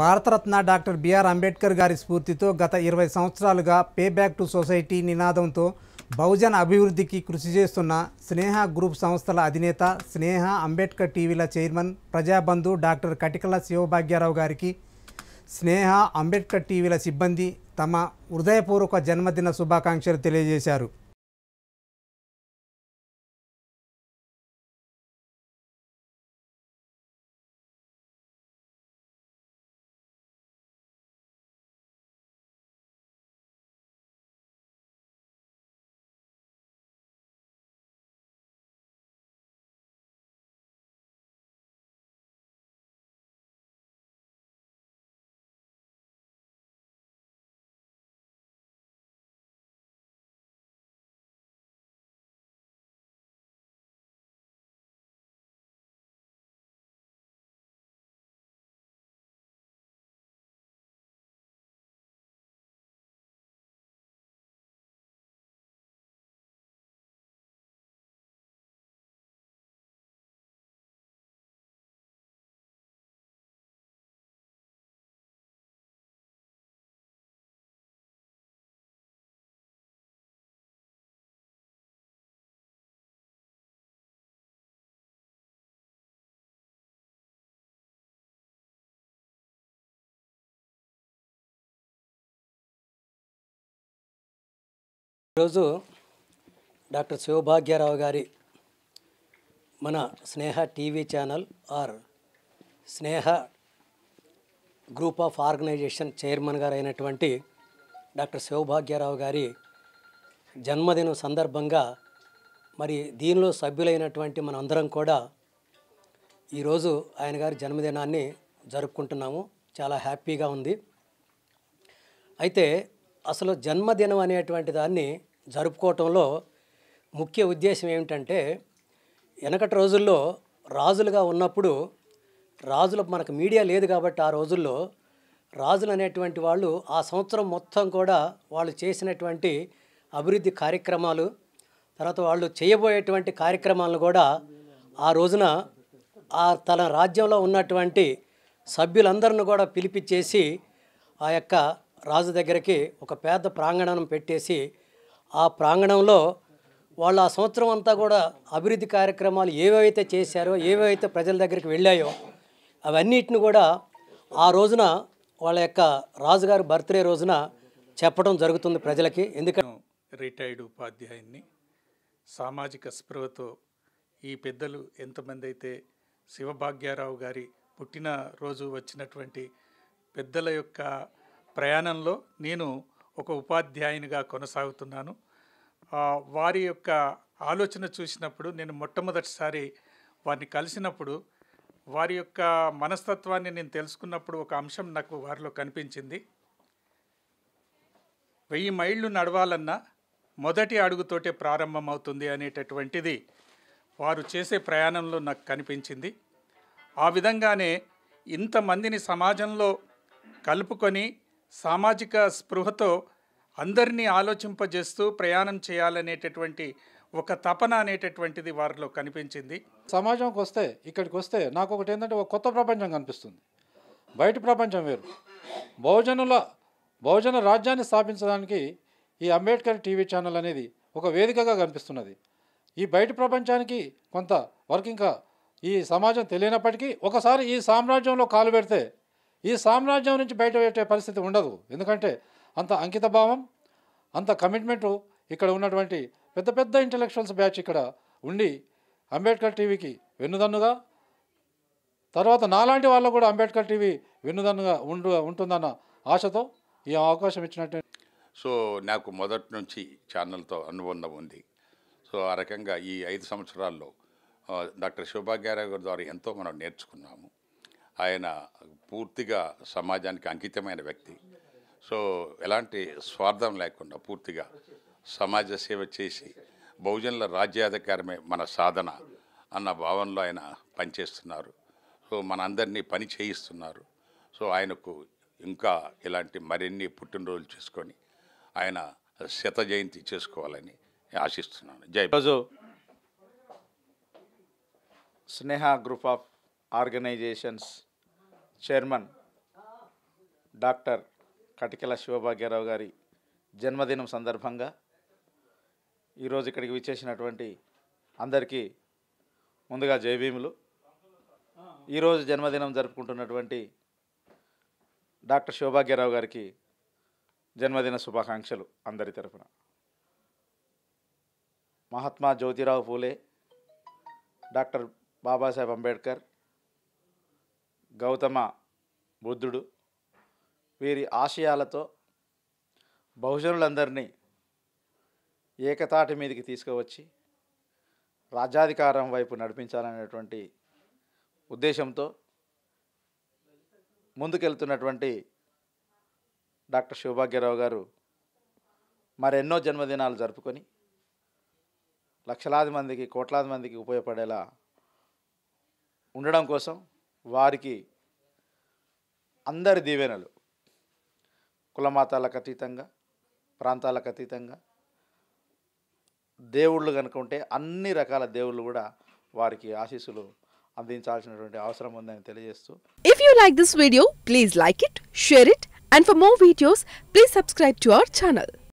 Bharat Ratna doctor BR Ambedkar గారి స్ఫూర్తితో గత ఇరవై సంవత్సరాలుగా పే బ్యాక్ టు సొసైటీ నినాదంతో బహుజన అభివృద్ధికి కృషి చేస్తున్న స్నేహ గ్రూప్ సంస్థల అధినేత స్నేహ అంబేద్కర్ టీవీల చైర్మన్ ప్రజాబంధు డాక్టర్ కటికల శివభాగ్యారావు గారికి స్నేహ అంబేద్కర్ టీవీల సిబ్బంది తమ హృదయపూర్వక జన్మదిన శుభాకాంక్షలు తెలియజేశారు ఈరోజు డాక్టర్ శివభాగ్యారావు గారి మన Sneha TV channel or Sneha group of organisation chairman garu అయినటువంటి డాక్టర్ శివభాగ్యారావు గారి జన్మదినం సందర్భంగా మరి దీనిలో సభ్యులైనటువంటి మన అందరం కూడా ఈరోజు ఆయన గారి జన్మదినాన్ని జరుపుకుంటున్నాము చాలా హ్యాపీగా ఉంది అయితే అసలు జన్మదినం అనేటువంటి దాన్ని జరుపుకోవటంలో ముఖ్య ఉద్దేశం ఏమిటంటే వెనకటి రోజుల్లో రాజులుగా ఉన్నప్పుడు రాజులు మనకు మీడియా లేదు కాబట్టి ఆ రోజుల్లో రాజులు అనేటువంటి వాళ్ళు ఆ సంవత్సరం మొత్తం కూడా వాళ్ళు చేసినటువంటి అభివృద్ధి కార్యక్రమాలు తర్వాత వాళ్ళు చేయబోయేటువంటి కార్యక్రమాలను కూడా ఆ రోజున ఆ తన రాజ్యంలో ఉన్నటువంటి సభ్యులందరిని కూడా పిలిపించేసి ఆ యొక్క రాజు దగ్గరికి ఒక పెద్ద ప్రాంగణం పెట్టేసి ఆ ప్రాంగణంలో వాళ్ళు ఆ సంవత్సరం అంతా కూడా అభివృద్ధి కార్యక్రమాలు ఏవైతే చేశారో ఏవైతే ప్రజల దగ్గరికి వెళ్ళాయో అవన్నిటిని కూడా ఆ రోజున వాళ్ళ యొక్క రాజుగారి బర్త్డే రోజున చెప్పడం జరుగుతుంది ప్రజలకి ఎందుకంటే రిటైర్డ్ ఉపాధ్యాయుని సామాజిక స్పృహతో ఈ పెద్దలు ఎంతమంది అయితే శివభాగ్యారావు గారి పుట్టినరోజు వచ్చినటువంటి పెద్దల యొక్క ప్రయాణంలో నేను ఒక ఉపాధ్యాయునిగా కొనసాగుతున్నాను వారి యొక్క ఆలోచన చూసినప్పుడు నేను మొట్టమొదటిసారి వారిని కలిసినప్పుడు వారి యొక్క మనస్తత్వాన్ని నేను తెలుసుకున్నప్పుడు ఒక అంశం నాకు వారిలో కనిపించింది వెయ్యి మైళ్ళు నడవాలన్నా మొదటి అడుగుతోటే ప్రారంభమవుతుంది అనేటటువంటిది వారు చేసే ప్రయాణంలో నాకు కనిపించింది ఆ విధంగానే ఇంతమందిని సమాజంలో కలుపుకొని సామాజిక స్పృహతో అందరినీ ఆలోచింపజేస్తూ ప్రయాణం చేయాలనేటటువంటి ఒక తపన అనేటటువంటిది వారిలో కనిపించింది సమాజంకి వస్తే ఇక్కడికి వస్తే నాకు ఒకటి ఏంటంటే ఒక కొత్త ప్రపంచం కనిపిస్తుంది బయట ప్రపంచం వేరు బహుజనుల బహుజన రాజ్యాన్ని స్థాపించడానికి ఈ అంబేద్కర్ టీవీ ఛానల్ అనేది ఒక వేదికగా కనిపిస్తున్నది ఈ బయట ప్రపంచానికి కొంత వర్కింగ్ ఈ సమాజం తెలియనప్పటికీ ఒకసారి ఈ సామ్రాజ్యంలో కాలు పెడితే ఈ సామ్రాజ్యం నుంచి బయట పెట్టే పరిస్థితి ఉండదు ఎందుకంటే అంత అంకిత భావం అంత కమిట్మెంటు ఇక్కడ ఉన్నటువంటి పెద్ద పెద్ద ఇంటలెక్చువల్స్ బ్యాచ్ ఇక్కడ ఉండి అంబేద్కర్ టీవీకి వెన్నుదన్నుగా తర్వాత నాలాంటి వాళ్ళు కూడా అంబేద్కర్ టీవీ వెన్నుదన్నుగా ఉండు ఉంటుందన్న ఆశతో ఈ అవకాశం ఇచ్చినట్టు సో నాకు మొదటి నుంచి ఛానల్తో అనుబంధం ఉంది సో ఆ రకంగా ఈ ఐదు సంవత్సరాల్లో డాక్టర్ శోభాగ్యారావు గారి ద్వారా ఎంతో మనం నేర్చుకున్నాము ఆయన పూర్తిగా సమాజానికి అంకితమైన వ్యక్తి సో ఎలాంటి స్వార్థం లేకుండా పూర్తిగా సమాజ సేవ చేసి బహుజనుల రాజ్యాధికారమే మన సాధన అన్న భావనలో ఆయన పనిచేస్తున్నారు సో మనందరినీ పని చేయిస్తున్నారు సో ఆయనకు ఇంకా ఇలాంటి మరిన్ని పుట్టినరోజులు చేసుకొని ఆయన శత జయంతి చేసుకోవాలని ఆశిస్తున్నాను జై రోజు Sneha group of organisations chairman doctor Katikala Shivabhagyarao గారి జన్మదినం సందర్భంగా ఈరోజు ఇక్కడికి విచ్చేసినటువంటి అందరికీ ముందుగా జయభీములు ఈరోజు జన్మదినం జరుపుకుంటున్నటువంటి డాక్టర్ శివభాగ్యరావు గారికి జన్మదిన శుభాకాంక్షలు అందరి తరఫున మహాత్మా జ్యోతిరావు పూలే డాక్టర్ బాబాసాహెబ్ అంబేద్కర్ గౌతమ బుద్ధుడు వీరి ఆశయాలతో బహుజనులందరినీ ఏకతాటి మీదకి తీసుకువచ్చి రాజ్యాధికారం వైపు నడిపించాలనేటువంటి ఉద్దేశంతో ముందుకెళ్తున్నటువంటి డాక్టర్ శివభాగ్యరావు గారు మరెన్నో జన్మదినాలు జరుపుకొని లక్షలాది మందికి కోట్లాది మందికి ఉపయోగపడేలా ఉండడం కోసం వారికి అందరి దీవెనలు కులమాతాలకు అతీతంగా ప్రాంతాలకు అతీతంగా దేవుళ్ళు కనుక ఉంటే అన్ని రకాల దేవుళ్ళు కూడా వారికి ఆశీస్సులు అందించాల్సినటువంటి అవసరం ఉందని తెలియజేస్తూ if you like this video please like it share it and for more videos please subscribe to our channel